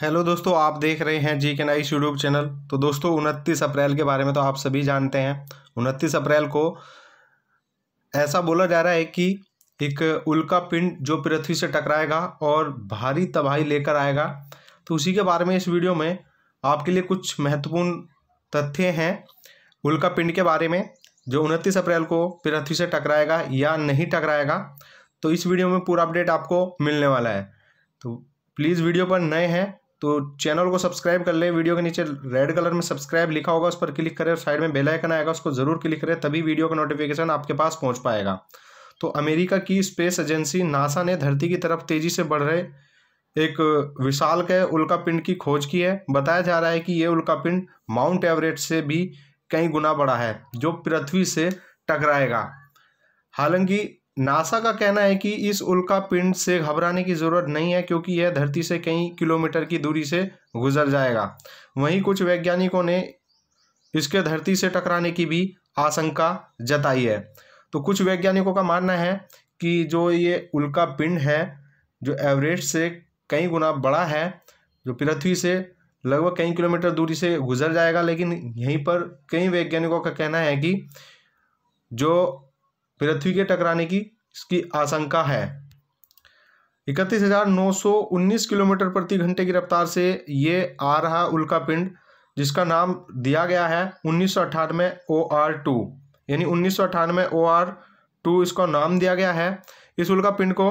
hello दोस्तों आप देख रहे हैं जी के नाइस यूट्यूब चैनल तो दोस्तों उनतीस अप्रैल के बारे में तो आप सभी जानते हैं उनतीस अप्रैल को ऐसा बोला जा रहा है कि एक उल्का पिंड जो पृथ्वी से टकराएगा और भारी तबाही लेकर आएगा तो उसी के बारे में इस वीडियो में आपके लिए कुछ महत्वपूर्ण तथ्य हैं उल्का पिंड के बारे में जो उनतीस अप्रैल को पृथ्वी से टकराएगा या नहीं टकराएगा तो इस वीडियो में पूरा अपडेट आपको मिलने वाला है तो प्लीज़ वीडियो पर नए हैं तो चैनल को सब्सक्राइब कर लें वीडियो के नीचे रेड कलर में सब्सक्राइब लिखा होगा उस पर क्लिक करें और साइड में बेल आइकन आएगा उसको ज़रूर क्लिक करें तभी वीडियो का नोटिफिकेशन आपके पास पहुंच पाएगा तो अमेरिका की स्पेस एजेंसी नासा ने धरती की तरफ तेज़ी से बढ़ रहे एक विशाल के उल्का पिंड की खोज की है बताया जा रहा है कि ये उल्का पिंड माउंट एवरेस्ट से भी कई गुना बड़ा है जो पृथ्वी से टकराएगा हालांकि नासा का कहना है कि इस उल्का पिंड से घबराने की ज़रूरत नहीं है क्योंकि यह धरती से कई किलोमीटर की दूरी से गुजर जाएगा वहीं कुछ वैज्ञानिकों ने इसके धरती से टकराने की भी आशंका जताई है तो कुछ वैज्ञानिकों का मानना है कि जो ये उल्का पिंड है जो एवरेस्ट से कई गुना बड़ा है जो पृथ्वी से लगभग कई किलोमीटर दूरी से गुजर जाएगा लेकिन यहीं पर कई वैज्ञानिकों का कहना है कि जो पृथ्वी के टकराने की इसकी आशंका है इकतीस हजार नौ सौ उन्नीस किलोमीटर प्रति घंटे की रफ्तार से ये आ रहा उल्का पिंड जिसका नाम दिया गया है उन्नीस सौ अट्ठानवे ओ आर टू यानी उन्नीस सौ अट्ठानवे ओ आर टू इसका नाम दिया गया है इस उल्का पिंड को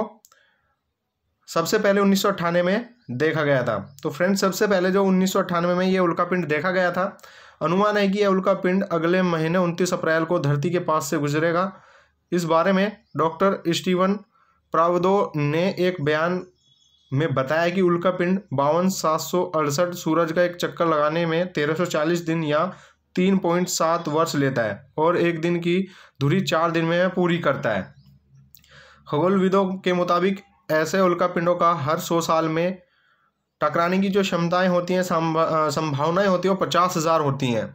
सबसे पहले उन्नीस सौ अट्ठानवे में देखा गया था तो फ्रेंड्स सबसे पहले जो उन्नीस सौ अट्ठानवे में ये उल्का पिंड देखा गया था अनुमान है कि यह उल्का पिंड अगले महीने उनतीस अप्रैल को धरती के पास से गुजरेगा इस बारे में डॉक्टर स्टीवन प्रावदो ने एक बयान में बताया कि उल्का पिंड बावन सात सौ अड़सठ सूरज का एक चक्कर लगाने में 1340 दिन या 3.7 वर्ष लेता है और एक दिन की धुरी चार दिन में पूरी करता है खगोलविदों के मुताबिक ऐसे उल्का पिंडों का हर सौ साल में टकराने की जो क्षमताएं होती हैं संभावनाएं होती हैं वो पचास हज़ार होती हैं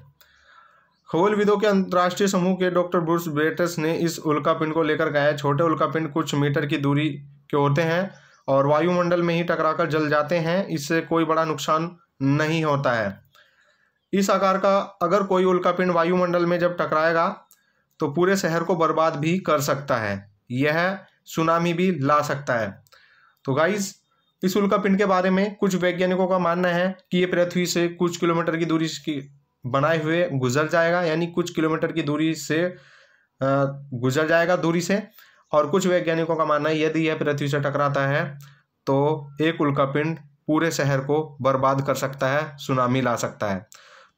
खगोलविदों के अंतर्राष्ट्रीय समूह के डॉक्टर ब्रूस ब्रेटस ने इस उल्कापिंड को लेकर कहा है छोटे उल्कापिंड कुछ मीटर की दूरी के होते हैं और वायुमंडल में ही टकराकर जल जाते हैं इससे कोई बड़ा नुकसान नहीं होता है इस आकार का अगर कोई उल्कापिंड वायुमंडल में जब टकराएगा तो पूरे शहर को बर्बाद भी कर सकता है यह सुनामी भी ला सकता है तो गाइस इस उल्कापिंड के बारे में कुछ वैज्ञानिकों का मानना है कि ये पृथ्वी से कुछ किलोमीटर की दूरी बनाए हुए गुजर जाएगा यानी कुछ किलोमीटर की दूरी से गुजर जाएगा दूरी से और कुछ वैज्ञानिकों का मानना है यदि यह पृथ्वी से टकराता है तो एक उल्कापिंड पूरे शहर को बर्बाद कर सकता है सुनामी ला सकता है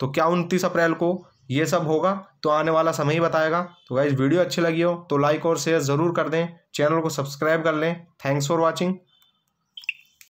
तो क्या उनतीस अप्रैल को ये सब होगा तो आने वाला समय ही बताएगा तो गाइज वीडियो अच्छी लगी हो तो लाइक और शेयर ज़रूर कर दें चैनल को सब्सक्राइब कर लें थैंक्स फॉर वॉचिंग